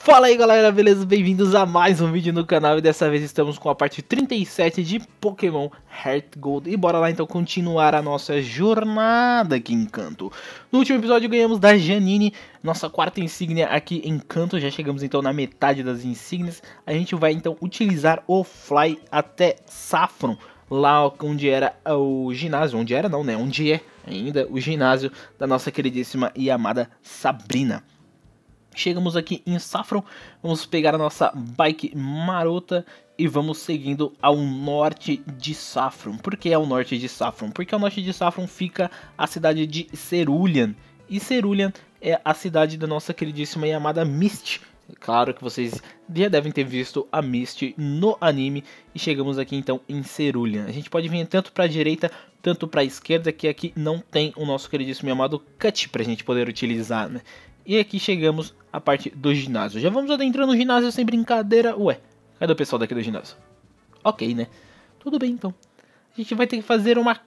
Fala aí galera, beleza? Bem-vindos a mais um vídeo no canal e dessa vez estamos com a parte 37 de Pokémon Heart Gold E bora lá então continuar a nossa jornada aqui em Canto No último episódio ganhamos da Janine, nossa quarta insígnia aqui em Canto Já chegamos então na metade das insígnias A gente vai então utilizar o Fly até Saffron Lá onde era o ginásio, onde era não né, onde é ainda o ginásio da nossa queridíssima e amada Sabrina Chegamos aqui em Saffron, vamos pegar a nossa bike marota e vamos seguindo ao norte de Saffron. Por que ao norte de Saffron? Porque ao norte de Saffron fica a cidade de Cerulean. E Cerulean é a cidade da nossa queridíssima e amada Mist. Claro que vocês já devem ter visto a Mist no anime e chegamos aqui então em Cerulean. A gente pode vir tanto para a direita, tanto para a esquerda, que aqui não tem o nosso queridíssimo e amado Cut para a gente poder utilizar, né? E aqui chegamos à parte do ginásio. Já vamos adentrando no ginásio sem brincadeira. Ué, cadê o pessoal daqui do ginásio? Ok, né? Tudo bem então. A gente vai ter que fazer uma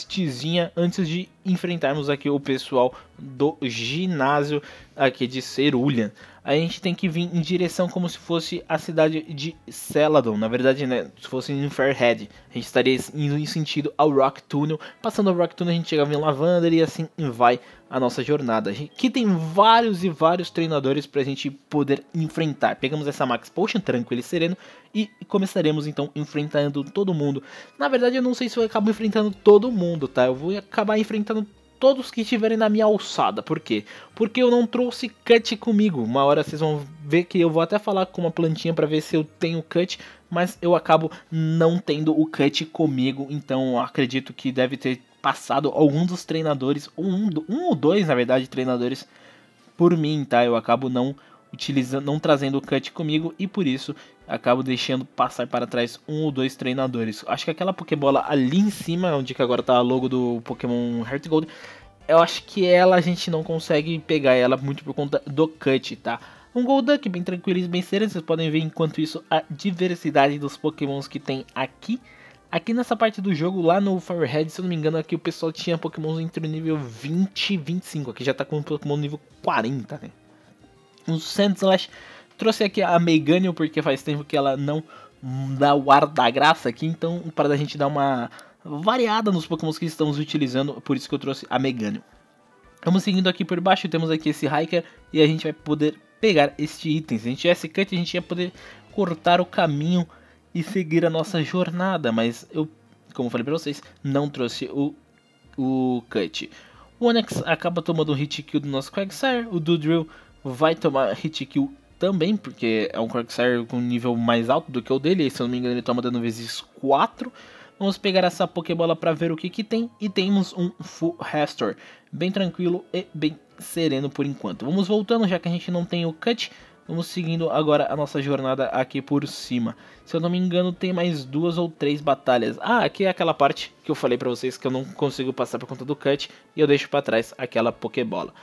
questzinha antes de enfrentarmos aqui o pessoal do ginásio aqui de Cerulean. A gente tem que vir em direção como se fosse a cidade de Celadon. Na verdade, né, se fosse em Fairhead, a gente estaria indo em sentido ao Rock Tunnel. Passando o Rock Tunnel, a gente chega em Lavander e assim vai a nossa jornada. Que tem vários e vários treinadores para a gente poder enfrentar. Pegamos essa Max Potion, tranquilo e sereno, e começaremos então enfrentando todo mundo. Na verdade, eu não sei se eu acabo enfrentando todo mundo, tá? Eu vou acabar enfrentando matando todos que estiverem na minha alçada. Por quê? Porque eu não trouxe cut comigo. Uma hora vocês vão ver que eu vou até falar com uma plantinha para ver se eu tenho cut, mas eu acabo não tendo o cut comigo, então acredito que deve ter passado algum dos treinadores, um, um ou dois, na verdade, treinadores por mim, tá? Eu acabo não utilizando, não trazendo o cut comigo e por isso acabo deixando passar para trás um ou dois treinadores. Acho que aquela Pokébola ali em cima, onde que agora tá a logo do Pokémon Heart Gold, eu acho que ela a gente não consegue pegar ela muito por conta do cut, tá? Um Golduck bem tranquilo e bem sereno. vocês podem ver enquanto isso a diversidade dos Pokémons que tem aqui. Aqui nessa parte do jogo, lá no Firehead, se eu não me engano, aqui o pessoal tinha Pokémons entre o nível 20 e 25. Aqui já tá com um Pokémon nível 40, né? Um Sand Trouxe aqui a Meganium porque faz tempo que ela não dá o ar da graça aqui, então para a gente dar uma variada nos pokémons que estamos utilizando, por isso que eu trouxe a Meganium. Vamos seguindo aqui por baixo, temos aqui esse Hiker e a gente vai poder pegar este item. Se a gente tivesse cut, a gente ia poder cortar o caminho e seguir a nossa jornada, mas eu, como falei para vocês, não trouxe o, o cut. O Onyx acaba tomando um hit kill do nosso Quagsire, o Dudrill vai tomar hit kill também, porque é um Corsair com nível mais alto do que o dele, e, se eu não me engano ele toma dano vezes 4. Vamos pegar essa Pokébola para ver o que, que tem, e temos um Full Restore, bem tranquilo e bem sereno por enquanto. Vamos voltando, já que a gente não tem o Cut, Vamos seguindo agora a nossa jornada aqui por cima. Se eu não me engano, tem mais duas ou três batalhas. Ah, aqui é aquela parte que eu falei para vocês que eu não consigo passar por conta do cut e eu deixo para trás aquela Pokébola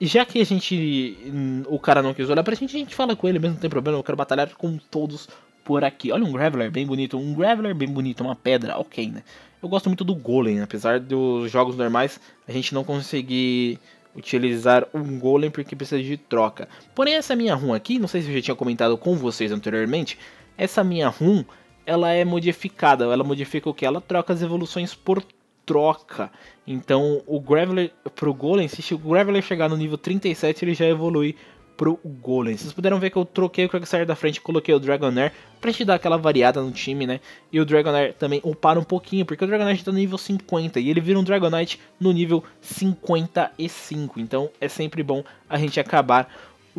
já que a gente. Hum, o cara não quis olhar pra gente, a gente fala com ele mesmo, não tem problema, eu quero batalhar com todos por aqui. Olha um Graveler bem bonito, um Graveler bem bonito, uma pedra, ok, né? Eu gosto muito do Golem, apesar dos jogos normais a gente não conseguir utilizar um Golem porque precisa de troca. Porém, essa minha run aqui, não sei se eu já tinha comentado com vocês anteriormente, essa minha run ela é modificada, ela modifica o que? Ela troca as evoluções por troca. Então, o Graveler pro Golem, se o Graveler chegar no nível 37, ele já evolui pro Golem. Vocês puderam ver que eu troquei o Quagsire da frente, coloquei o Dragonair pra gente dar aquela variada no time, né? E o Dragonair também upar um pouquinho, porque o Dragonair tá no nível 50 e ele vira um Dragonite no nível 55. Então é sempre bom a gente acabar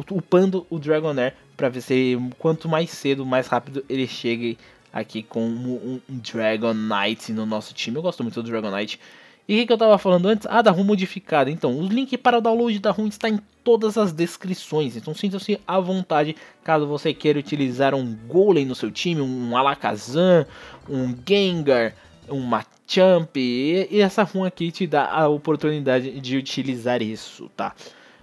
upando o Dragonair pra ver se quanto mais cedo, mais rápido ele chegue aqui com um, um no nosso time. Eu gosto muito do Dragonite E o que eu estava falando antes? Ah, da ROM modificada. Então, o link para o download da ROM está em todas as descrições. Então, sinta-se à vontade caso você queira utilizar um Golem no seu time, um Alakazam, um Gengar, um Machamp. E, e essa ROM aqui te dá a oportunidade de utilizar isso, tá?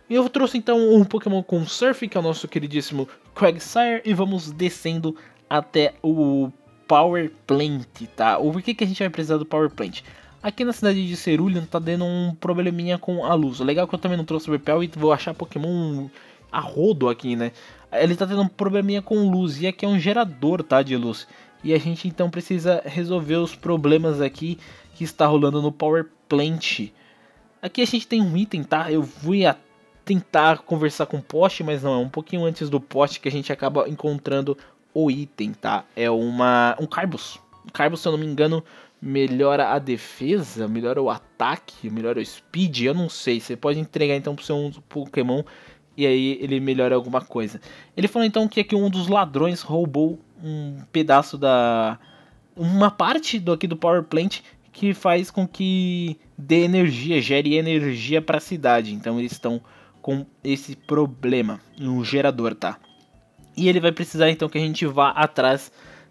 E eu trouxe então um Pokémon com Surf, que é o nosso queridíssimo Quagsire, e vamos descendo até o Power Plant, tá? O que, que a gente vai precisar do Power Plant? Aqui na cidade de Cerulean tá dando um probleminha com a luz. Legal é que eu também não trouxe o Pel e vou achar Pokémon a rodo aqui, né? Ele tá tendo um probleminha com luz e aqui é um gerador, tá, de luz. E a gente então precisa resolver os problemas aqui que está rolando no Power Plant. Aqui a gente tem um item, tá? Eu fui a tentar conversar com o poste, mas não, é um pouquinho antes do poste que a gente acaba encontrando o item, tá? É uma um Carbos. O Carbos, se eu não me engano, melhora a defesa, melhora o ataque, melhora o speed, eu não sei. Você pode entregar então pro seu Pokémon e aí ele melhora alguma coisa. Ele falou então que aqui um dos ladrões roubou um pedaço da uma parte do aqui do power plant que faz com que dê energia, gere energia para a cidade. Então eles estão com esse problema no gerador, tá? E ele vai precisar então que a gente vá atrás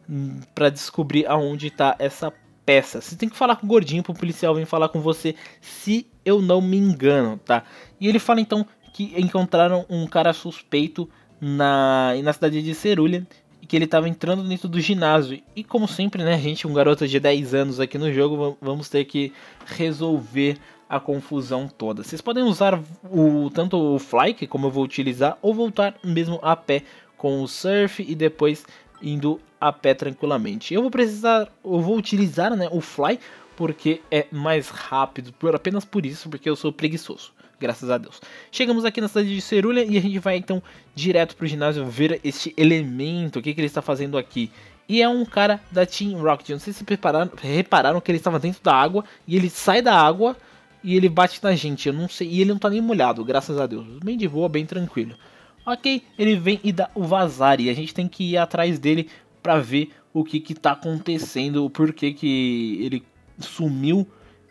hum, para descobrir aonde está essa peça. Você tem que falar com o gordinho pro policial vir falar com você, se eu não me engano, tá? E ele fala então que encontraram um cara suspeito na, na cidade de Cerulha que ele estava entrando dentro do ginásio. E como sempre, né, gente, um garoto de 10 anos aqui no jogo, vamos ter que resolver a confusão toda. Vocês podem usar o tanto o fly, que como eu vou utilizar, ou voltar mesmo a pé com o surf e depois indo a pé tranquilamente. Eu vou precisar, eu vou utilizar né, o fly porque é mais rápido, por, apenas por isso, porque eu sou preguiçoso. Graças a Deus. Chegamos aqui na cidade de Cerulha e a gente vai então direto para o ginásio ver este elemento. O que, que ele está fazendo aqui? e é um cara da Team Rocket. Não sei se prepararam, repararam que ele estava dentro da água e ele sai da água e ele bate na gente. Eu não sei, e ele não está nem molhado, graças a Deus. Bem de boa, bem tranquilo. Ok, ele vem e dá o vazar e a gente tem que ir atrás dele para ver o que que tá acontecendo, o porquê que ele sumiu,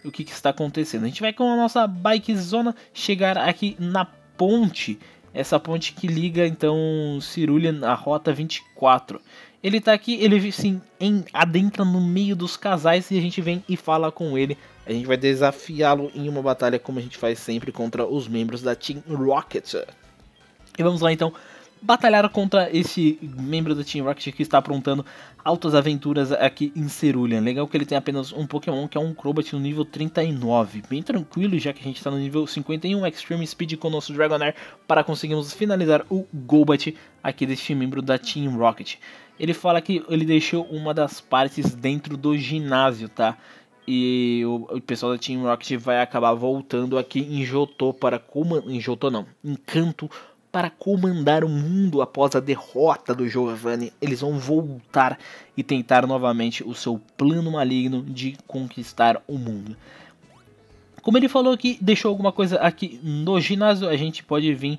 o que que está acontecendo. A gente vai com a nossa bike zona chegar aqui na ponte, essa ponte que liga então Cirulian na rota 24. Ele tá aqui, ele sim, em, adentra no meio dos casais e a gente vem e fala com ele. A gente vai desafiá-lo em uma batalha como a gente faz sempre contra os membros da Team Rocket. E vamos lá então batalhar contra esse membro do Team Rocket que está aprontando altas aventuras aqui em Cerulean. Legal que ele tem apenas um Pokémon, que é um Crobat no nível 39. Bem tranquilo, já que a gente está no nível 51 Extreme Speed com o nosso Dragonair para conseguirmos finalizar o Golbat aqui deste membro da Team Rocket. Ele fala que ele deixou uma das partes dentro do ginásio, tá? e o, pessoal da Team Rocket vai acabar voltando aqui em Jotô para como Em Jotô não, em Canto para comandar o mundo após a derrota do Giovanni. Eles vão voltar e tentar novamente o seu plano maligno de conquistar o mundo. Como ele falou que deixou alguma coisa aqui no ginásio, a gente pode vir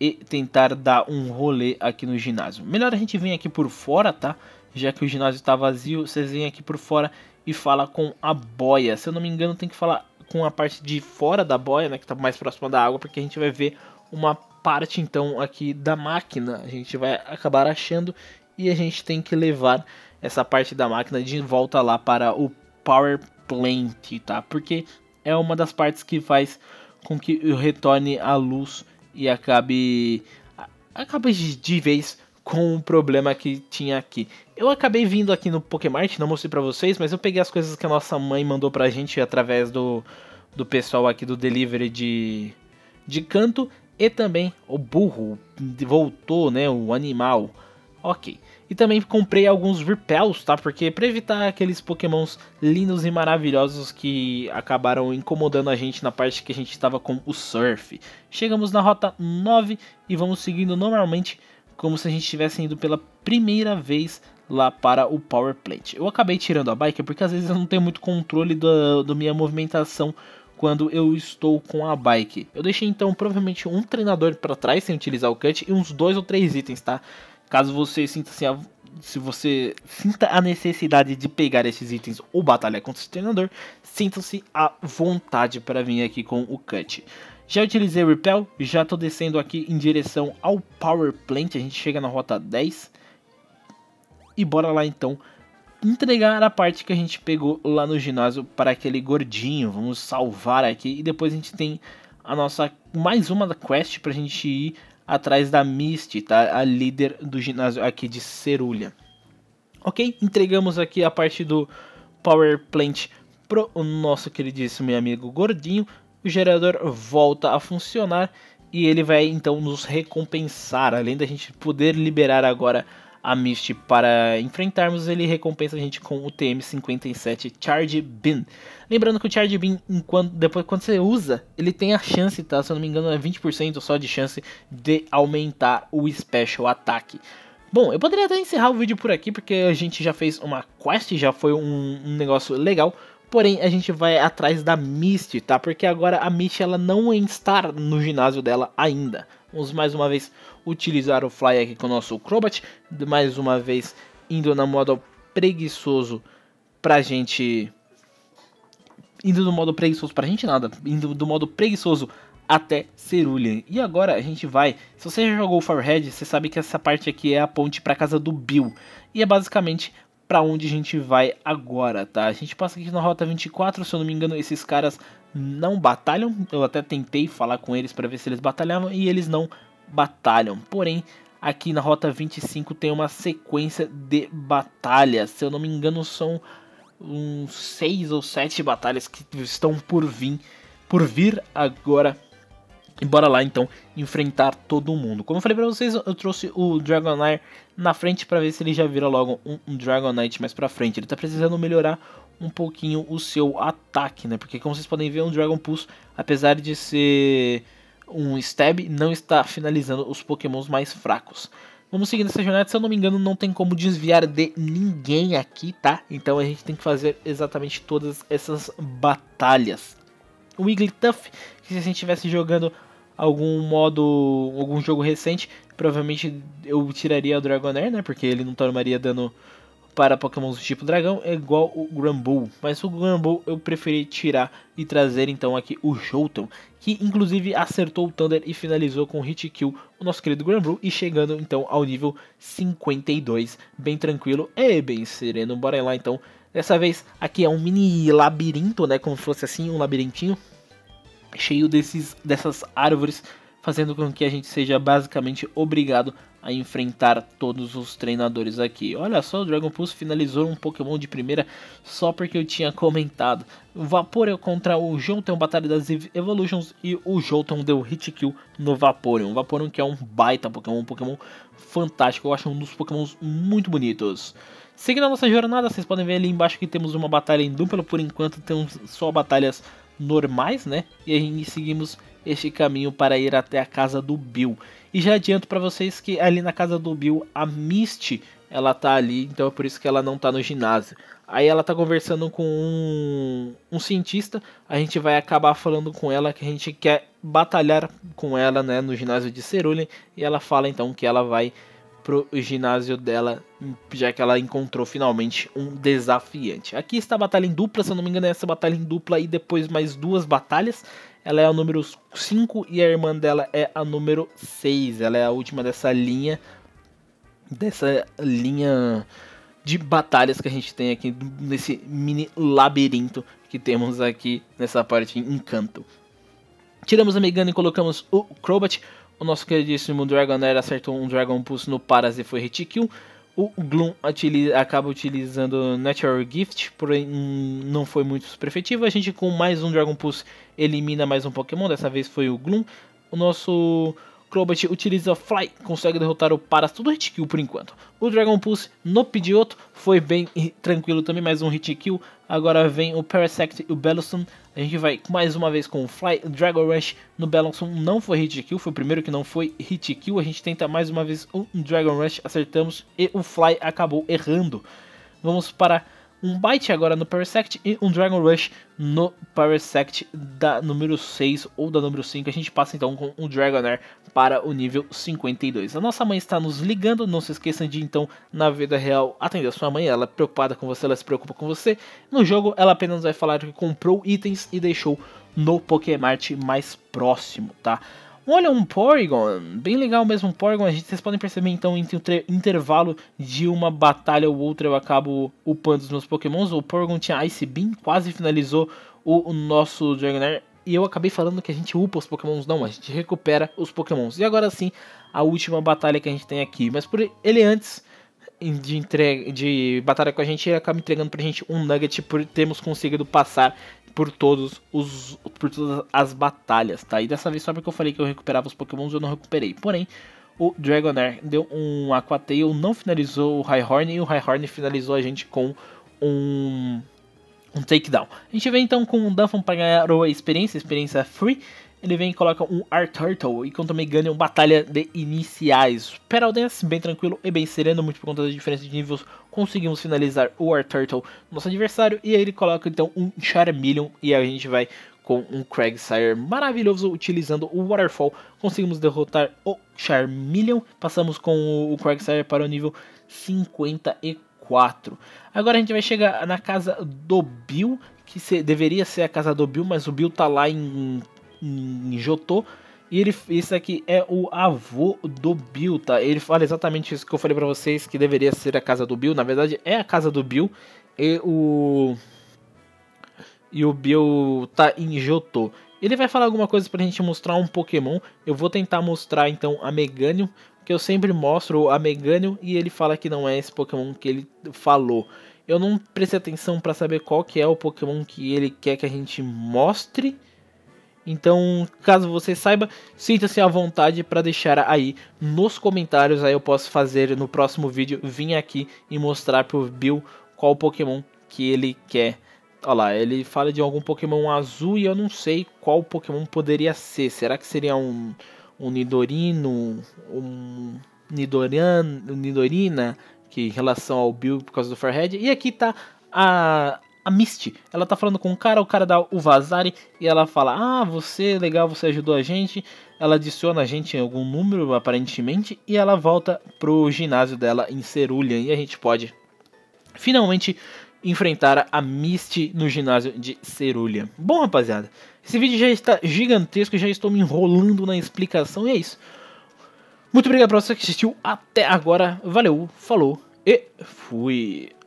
e tentar dar um rolê aqui no ginásio. Melhor a gente vir aqui por fora, tá? Já que o ginásio está vazio, vocês vêm aqui por fora e fala com a boia. Se eu não me engano, tem que falar com a parte de fora da boia, né, que está mais próxima da água, porque a gente vai ver uma parte então aqui da máquina. A gente vai acabar achando e a gente tem que levar essa parte da máquina de volta lá para o Power Plant, tá? Porque é uma das partes que faz com que retorne a luz e acabe acabe de vez com o problema que tinha aqui. Eu acabei vindo aqui no Pokémart, não mostrei para vocês, mas eu peguei as coisas que a nossa mãe mandou pra gente através do do pessoal aqui do delivery de de canto e também o burro voltou, né? O animal. Ok. E também comprei alguns repels, tá? Porque para evitar aqueles pokémons lindos e maravilhosos que acabaram incomodando a gente na parte que a gente estava com o surf. Chegamos na rota 9 e vamos seguindo normalmente como se a gente estivesse indo pela primeira vez lá para o Power Plant. Eu acabei tirando a bike porque às vezes eu não tenho muito controle da minha movimentação quando eu estou com a bike. Eu deixei então provavelmente um treinador para trás sem utilizar o cut e uns dois ou três itens, tá? Caso você sinta assim, a... se você sinta a necessidade de pegar esses itens ou batalhar contra esse treinador, sinta-se à vontade para vir aqui com o cut. Já utilizei o Repel, já estou descendo aqui em direção ao Power Plant, a gente chega na rota 10. E bora lá então entregar a parte que a gente pegou lá no ginásio para aquele gordinho. Vamos salvar aqui e depois a gente tem a nossa mais uma quest para a gente ir atrás da Misty, tá? A líder do ginásio aqui de Cerulha. Ok? Entregamos aqui a parte do Power Plant pro nosso queridíssimo amigo gordinho. O gerador volta a funcionar e ele vai então nos recompensar, além da gente poder liberar agora a Mist para enfrentarmos, ele recompensa a gente com o TM57 Charge Beam. Lembrando que o Charge Beam, enquanto, depois, quando você usa, ele tem a chance, tá? Se eu não me engano, é 20% só de chance de aumentar o Special Ataque. Bom, eu poderia até encerrar o vídeo por aqui, porque a gente já fez uma quest, já foi um, um negócio legal. Porém, a gente vai atrás da Mist, tá? Porque agora a Mist, ela não está no ginásio dela ainda. Vamos mais uma vez utilizar o Fly aqui com o nosso Crobat. Mais uma vez indo na modo preguiçoso pra gente... Indo do modo preguiçoso pra gente nada. Indo do modo preguiçoso até Cerulean. E agora a gente vai... Se você já jogou o Firehead, você sabe que essa parte aqui é a ponte pra casa do Bill. E é basicamente para onde a gente vai agora, tá? A gente passa aqui na Rota 24, se eu não me engano, esses caras não batalham. Eu até tentei falar com eles para ver se eles batalhavam e eles não batalham. Porém, aqui na Rota 25 tem uma sequência de batalhas. Se eu não me engano, são uns 6 ou 7 batalhas que estão por vir, por vir agora e bora lá então enfrentar todo mundo. Como eu falei pra vocês, eu trouxe o Dragonair na frente para ver se ele já vira logo um, um Dragonite mais pra frente. Ele tá precisando melhorar um pouquinho o seu ataque, né? Porque como vocês podem ver, é um Dragon Pulse, apesar de ser um stab, não está finalizando os pokémons mais fracos. Vamos seguir nessa jornada, se eu não me engano, não tem como desviar de ninguém aqui, tá? Então a gente tem que fazer exatamente todas essas batalhas. O Wigglytuff, que se a gente estivesse jogando algum modo, algum jogo recente, provavelmente eu tiraria o Dragonair, né? Porque ele não tomaria dano para Pokémon do tipo dragão, é igual o Grumble. Mas o Grumble eu preferi tirar e trazer então aqui o Jolton, que inclusive acertou o Thunder e finalizou com hit kill o nosso querido Grumble e chegando então ao nível 52, bem tranquilo e bem sereno. Bora lá então. Dessa vez aqui é um mini labirinto, né, como se fosse assim, um labirintinho cheio desses, dessas árvores, fazendo com que a gente seja basicamente obrigado a enfrentar todos os treinadores aqui. Olha só, o Dragon Pulse finalizou um Pokémon de primeira só porque eu tinha comentado. O Vaporeon é contra o Jolteon, Batalha das Evolutions, e o Jolteon deu hit kill no Vaporeon. O Vaporeon que é um baita Pokémon, um Pokémon fantástico, eu acho um dos Pokémons muito bonitos. Seguindo a nossa jornada, vocês podem ver ali embaixo que temos uma batalha em dupla, por enquanto temos só batalhas normais, né? E aí seguimos este caminho para ir até a casa do Bill. E já adianto para vocês que ali na casa do Bill, a Misty, ela tá ali, então é por isso que ela não tá no ginásio. Aí ela tá conversando com um, um cientista, a gente vai acabar falando com ela que a gente quer batalhar com ela, né, no ginásio de Cerulean, e ela fala então que ela vai pro ginásio dela, já que ela encontrou finalmente um desafiante. Aqui está a batalha em dupla, se eu não me engano, é essa batalha em dupla e depois mais duas batalhas. Ela é a número 5 e a irmã dela é a número 6. Ela é a última dessa linha dessa linha de batalhas que a gente tem aqui nesse mini labirinto que temos aqui nessa parte encanto. Tiramos a Megane e colocamos o Crobat. O nosso queridíssimo Dragonair acertou um Dragon Pulse no Paras e foi Kill O Gloom utiliza, acaba utilizando Natural Gift, porém hum, não foi muito super efetivo. A gente com mais um Dragon Pulse elimina mais um Pokémon, dessa vez foi o Gloom. O nosso Crobat utiliza Fly, consegue derrotar o Paras, tudo hit kill por enquanto. O Dragon Pulse no Pidgeotto foi bem tranquilo também, mais um hit kill. Agora vem o Parasect e o Belloston a gente vai mais uma vez com o Fly Dragon Rush no Balance Não foi hit kill, foi o primeiro que não foi hit kill. A gente tenta mais uma vez um Dragon Rush, acertamos e o Fly acabou errando. Vamos para um Bite agora no Power Sect e um Dragon Rush no Power Sect da número 6 ou da número 5. A gente passa então com um Dragonair para o nível 52. A nossa mãe está nos ligando, não se esqueçam de então, na vida real, atender a sua mãe. Ela é preocupada com você, ela se preocupa com você. No jogo, ela apenas vai falar que comprou itens e deixou no Pokémart mais próximo, tá? Olha, um Porygon, bem legal mesmo um Porygon. A gente, vocês podem perceber então, entre o intervalo de uma batalha ou outra, eu acabo upando os meus pokémons. O Porygon tinha Ice Beam, quase finalizou o, o nosso Dragonair e eu acabei falando que a gente upa os pokémons, não, a gente recupera os pokémons. E agora sim, a última batalha que a gente tem aqui, mas por ele antes de, entrega, de batalha com a gente, ele acaba entregando pra gente um nugget por termos conseguido passar por todos os por todas as batalhas, tá? E dessa vez só porque eu falei que eu recuperava os Pokémons, eu não recuperei. Porém, o Dragonair deu um Aqua Tail, não finalizou o Horn e o Horn finalizou a gente com um um takedown. A gente vem então com o Duffon para ganhar a experiência, experiência free, ele vem e coloca um Art Turtle, e também uma batalha de iniciais. Peral Dance, bem tranquilo e bem sereno, muito por conta da diferença de níveis, conseguimos finalizar o Art Turtle nosso adversário. E aí ele coloca então um Charmeleon, e a gente vai com um Sire maravilhoso utilizando o Waterfall. Conseguimos derrotar o Charmeleon, passamos com o Sire para o nível 54. Agora a gente vai chegar na casa do Bill, que se, deveria ser a casa do Bill, mas o Bill tá lá em em Jotô. E ele, esse aqui é o avô do Bill, tá? Ele fala exatamente isso que eu falei para vocês, que deveria ser a casa do Bill. Na verdade, é a casa do Bill. E o. E o Bill tá em Jotô. Ele vai falar alguma coisa pra gente mostrar um Pokémon. Eu vou tentar mostrar então a Meganium, que eu sempre mostro a Meganium e ele fala que não é esse Pokémon que ele falou. Eu não prestei atenção para saber qual que é o Pokémon que ele quer que a gente mostre. Então, caso você saiba, sinta-se à vontade para deixar aí nos comentários. Aí eu posso fazer no próximo vídeo vir aqui e mostrar pro Bill qual Pokémon que ele quer. Olha lá, ele fala de algum Pokémon azul e eu não sei qual Pokémon poderia ser. Será que seria um, um Nidorino, um Nidorina, que em relação ao Bill por causa do Farhead? E aqui tá a, a Misty, ela tá falando com um cara, o cara dá o Vazari e ela fala: Ah, você, legal, você ajudou a gente. Ela adiciona a gente em algum número, aparentemente, e ela volta pro ginásio dela em Cerulean. E a gente pode finalmente enfrentar a Misty no ginásio de Cerulean. Bom, rapaziada, esse vídeo já está gigantesco, já estou me enrolando na explicação e é isso. Muito obrigado pra você que assistiu até agora. Valeu, falou e fui.